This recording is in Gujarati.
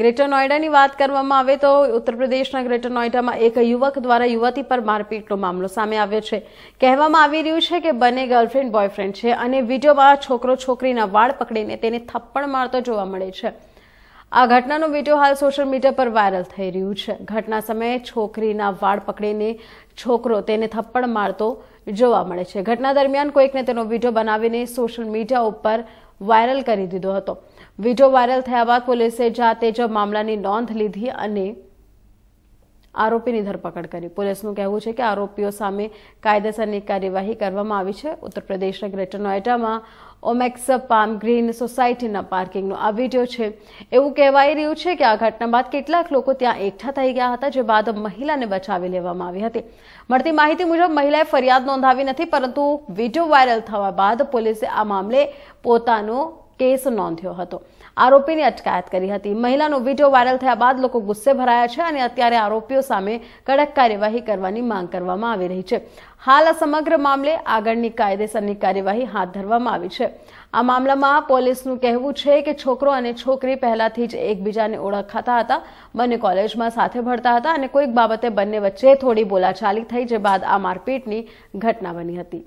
ગ્રેટર નોઈડાની વાત કરવામાં આવે તો ઉત્તરપ્રદેશના ગ્રેટર નોઈડામાં એક યુવક દ્વારા યુવતી પર મારપીટનો મામલો સામે આવ્યો છે કહેવામાં આવી રહ્યું છે કે બંને ગર્લફ્રેન્ડ બોયફ્રેન્ડ છે અને વિડીયોમાં છોકરો છોકરીના વાળ પકડીને તેને થપ્પડ મારતો જોવા મળે છે આ ઘટનાનો વિડીયો હાલ સોશિયલ મીડિયા પર વાયરલ થઈ રહ્યું છે ઘટના સમયે છોકરીના વાળ પકડીને છોકરો તેને થપ્પડ મારતો જોવા મળે છે ઘટના દરમિયાન કોઈકને તેનો વિડીયો બનાવીને સોશિયલ મીડિયા ઉપર વાયરલ કરી દીધો હતો વિડીયો વાયરલ થયા બાદ પોલીસે જાતે જ મામલાની નોંધ લીધી અને આરોપીની ધરપકડ કરી પોલીસનું કહેવું છે કે આરોપીઓ સામે કાયદેસરની કાર્યવાહી કરવામાં આવી છે ઉત્તર પ્રદેશના ગ્રેટર નોએટામાં ઓમેક્સ પામ ગ્રીન સોસાયટીના પાર્કિંગનો આ વિડીયો છે એવું કહેવાઈ રહ્યું છે કે આ ઘટના બાદ કેટલાક લોકો ત્યાં એકઠા થઈ ગયા હતા જે બાદ મહિલાને બચાવી લેવામાં આવી હતી મળતી માહિતી મુજબ મહિલાએ ફરિયાદ નોંધાવી નથી પરંતુ વિડીયો વાયરલ થવા બાદ પોલીસે આ મામલે પોતાનું કેસ નોંધ્યો હતો આરોપીની અટકાયત કરી હતી મહિલાનો વિડીયો વાયરલ થયા બાદ લોકો ગુસ્સે ભરાયા છે અને અત્યારે આરોપીઓ સામે કડક કાર્યવાહી કરવાની માંગ કરવામાં આવી રહી છે હાલ આ સમગ્ર મામલે આગળની કાયદેસરની કાર્યવાહી હાથ ધરવામાં આવી છે આ મામલામાં પોલીસનું કહેવું છે કે છોકરો અને છોકરી પહેલાથી જ એકબીજાને ઓળખાતા હતા બંને કોલેજમાં સાથે ભણતા હતા અને કોઈક બાબતે બંને વચ્ચે થોડી બોલાચાલી થઈ જે બાદ આ મારપીટની ઘટના બની હતી